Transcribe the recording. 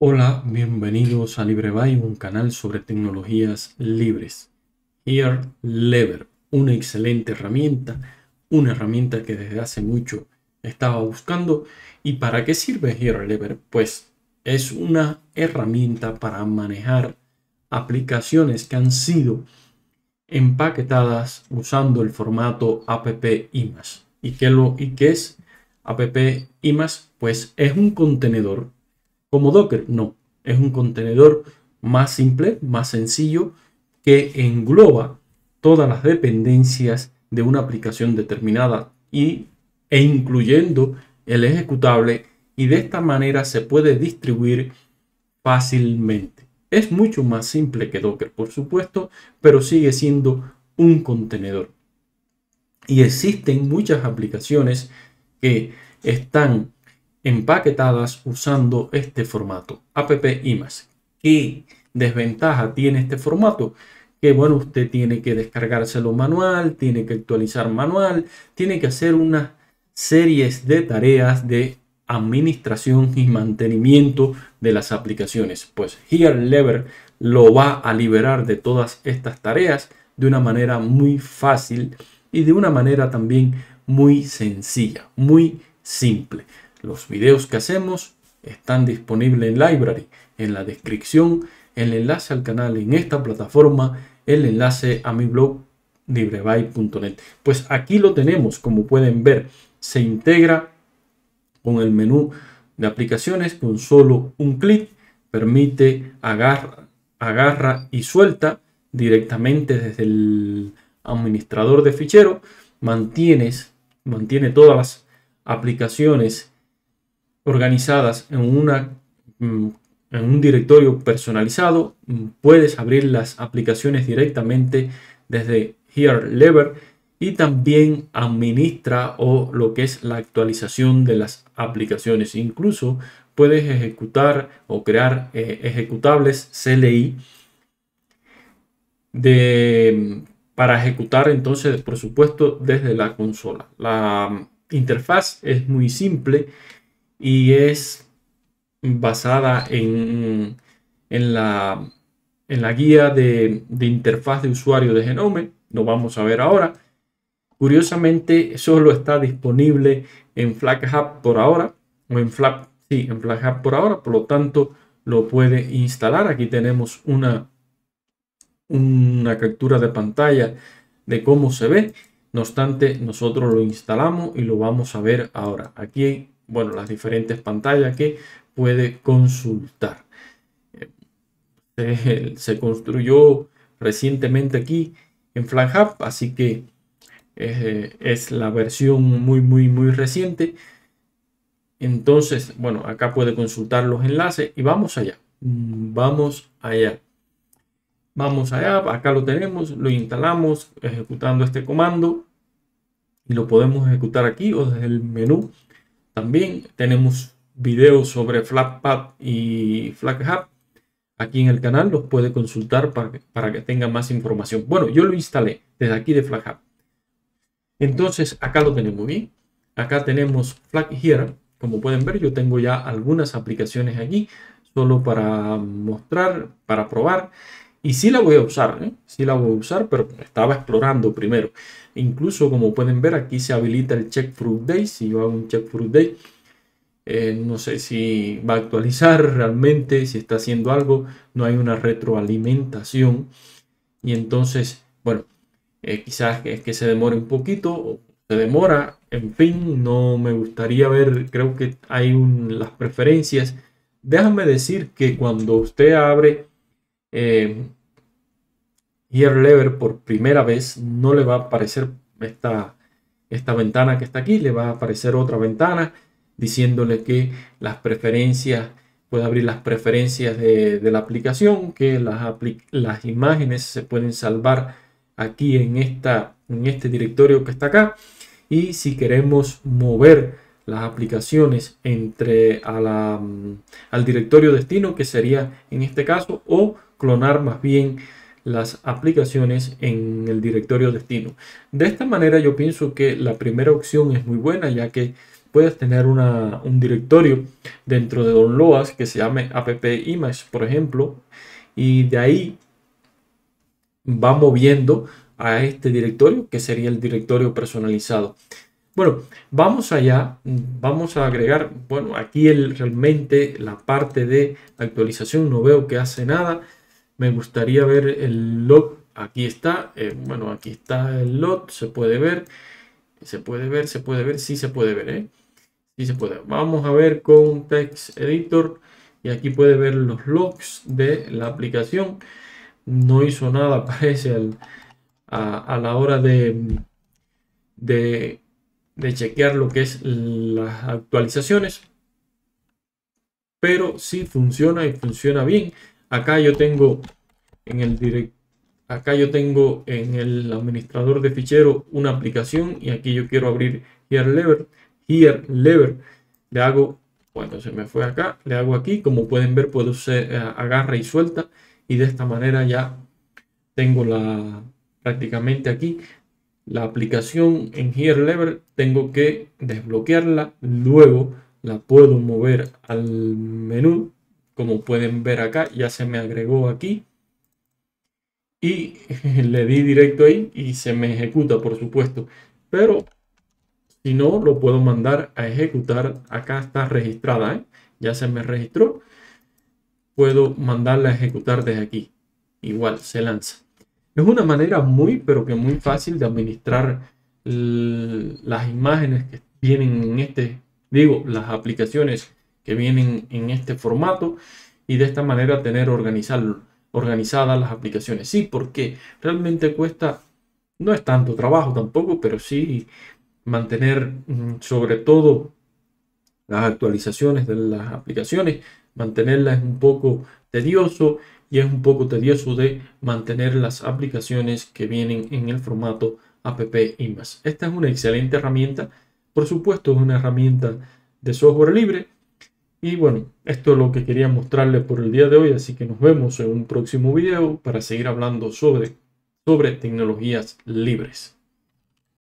Hola, bienvenidos a LibreBay, un canal sobre tecnologías libres. herelever una excelente herramienta, una herramienta que desde hace mucho estaba buscando. ¿Y para qué sirve Here Pues es una herramienta para manejar aplicaciones que han sido empaquetadas usando el formato app ¿Y qué, lo, y es app IMAS? Pues es un contenedor como Docker. No, es un contenedor más simple, más sencillo, que engloba todas las dependencias de una aplicación determinada y, e incluyendo el ejecutable y de esta manera se puede distribuir fácilmente. Es mucho más simple que Docker, por supuesto, pero sigue siendo un contenedor. Y existen muchas aplicaciones que están empaquetadas usando este formato, app image. ¿Qué desventaja tiene este formato? Que bueno, usted tiene que descargárselo manual, tiene que actualizar manual, tiene que hacer una series de tareas de administración y mantenimiento de las aplicaciones. Pues Here Lever lo va a liberar de todas estas tareas de una manera muy fácil y de una manera también muy sencilla, muy simple. Los videos que hacemos están disponibles en Library, en la descripción, el enlace al canal en esta plataforma, el enlace a mi blog libreby.net. Pues aquí lo tenemos, como pueden ver, se integra con el menú de aplicaciones con solo un clic, permite agarra, agarra y suelta directamente desde el administrador de fichero, mantienes, mantiene todas las aplicaciones organizadas en, una, mm, en un directorio personalizado. Mm, puedes abrir las aplicaciones directamente desde Here Lever y también administra o lo que es la actualización de las aplicaciones. Incluso puedes ejecutar o crear eh, ejecutables CLI de, para ejecutar entonces, por supuesto, desde la consola. La interfaz es muy simple y es basada en, en, la, en la guía de, interfaz de usuario de Genome. Lo vamos a ver ahora. Curiosamente, solo está disponible en Hub por ahora, o en Flag sí, en Hub por ahora, por lo tanto lo puede instalar. Aquí tenemos una, una captura de pantalla de cómo se ve. No obstante, nosotros lo instalamos y lo vamos a ver ahora. Aquí bueno, las diferentes pantallas que puede consultar. Eh, se construyó recientemente aquí en FlatHub, así que eh, es la versión muy, muy, muy reciente. Entonces, bueno, acá puede consultar los enlaces y vamos allá. Vamos allá. Vamos allá, acá lo tenemos, lo instalamos ejecutando este comando y lo podemos ejecutar aquí o desde el menú también tenemos videos sobre Flatpak y FlatHub aquí en el canal. Los puede consultar para que, para tenga más información. Bueno, yo lo instalé desde aquí de FlatHub. Entonces, acá lo tenemos bien. Acá tenemos Flag Here. Como pueden ver, yo tengo ya algunas aplicaciones aquí solo para mostrar, para probar. Y sí la voy a usar, ¿eh? sí la voy a usar, pero estaba explorando primero. Incluso como pueden ver aquí se habilita el check fruit day. Si yo hago un check fruit day, eh, no sé si va a actualizar realmente, si está haciendo algo, no hay una retroalimentación. Y entonces, bueno, eh, quizás es que se demore un poquito, se demora, en fin, no me gustaría ver, creo que hay las preferencias. Déjame decir que cuando usted abre eh, Lever por primera vez no le va a aparecer esta, esta ventana que está aquí, le va a aparecer otra ventana diciéndole que las preferencias, puede abrir las preferencias de, la aplicación, que las, las imágenes se pueden salvar aquí en, esta, en este directorio que está acá. Y si queremos mover las aplicaciones entre a la, mm, al directorio destino, que sería en este caso, o clonar más bien las aplicaciones en el directorio destino. De esta manera yo pienso que la primera opción es muy buena ya que puedes tener un directorio dentro de Don Loas que se llame app image por ejemplo y de ahí va moviendo a este directorio que sería el directorio personalizado. Bueno, vamos allá, vamos a agregar, bueno, aquí realmente la parte de actualización no veo que hace nada me gustaría ver el log. Aquí está, eh, bueno, aquí está el log, se puede ver, se puede ver, se puede ver, sí se puede ver, ¿eh? Sí se puede. Vamos a ver con Text Editor y aquí puede ver los logs de la aplicación. No hizo nada, parece, a, la hora de, de, de chequear lo que es las actualizaciones. Pero sí funciona y funciona bien. Acá yo tengo en el direct, acá yo tengo en el administrador de fichero una aplicación y aquí yo quiero abrir here lever, here lever. Le hago, cuando se me fue acá, le hago aquí, como pueden ver puedo hacer eh, agarra y suelta y de esta manera ya tengo la prácticamente aquí la aplicación en here lever tengo que desbloquearla luego la puedo mover al menú como pueden ver acá, ya se me agregó aquí. Y le di directo ahí y se me ejecuta, por supuesto. Pero si no, lo puedo mandar a ejecutar. Acá está registrada, ¿eh? ya se me registró. Puedo mandarla a ejecutar desde aquí. Igual, se lanza. Es una manera muy, pero que muy fácil de administrar las imágenes que tienen en este, digo, las aplicaciones que vienen en este formato y de esta manera tener organizadas las aplicaciones. Sí, porque realmente cuesta, no es tanto trabajo tampoco, pero sí mantener mm, sobre todo las actualizaciones de las aplicaciones, mantenerlas es un poco tedioso y es un poco tedioso de mantener las aplicaciones que vienen en el formato app más Esta es una excelente herramienta, por supuesto es una herramienta de software libre, y bueno, esto es lo que quería mostrarles por el día de hoy, así que nos vemos en un próximo video para seguir hablando sobre, sobre tecnologías libres.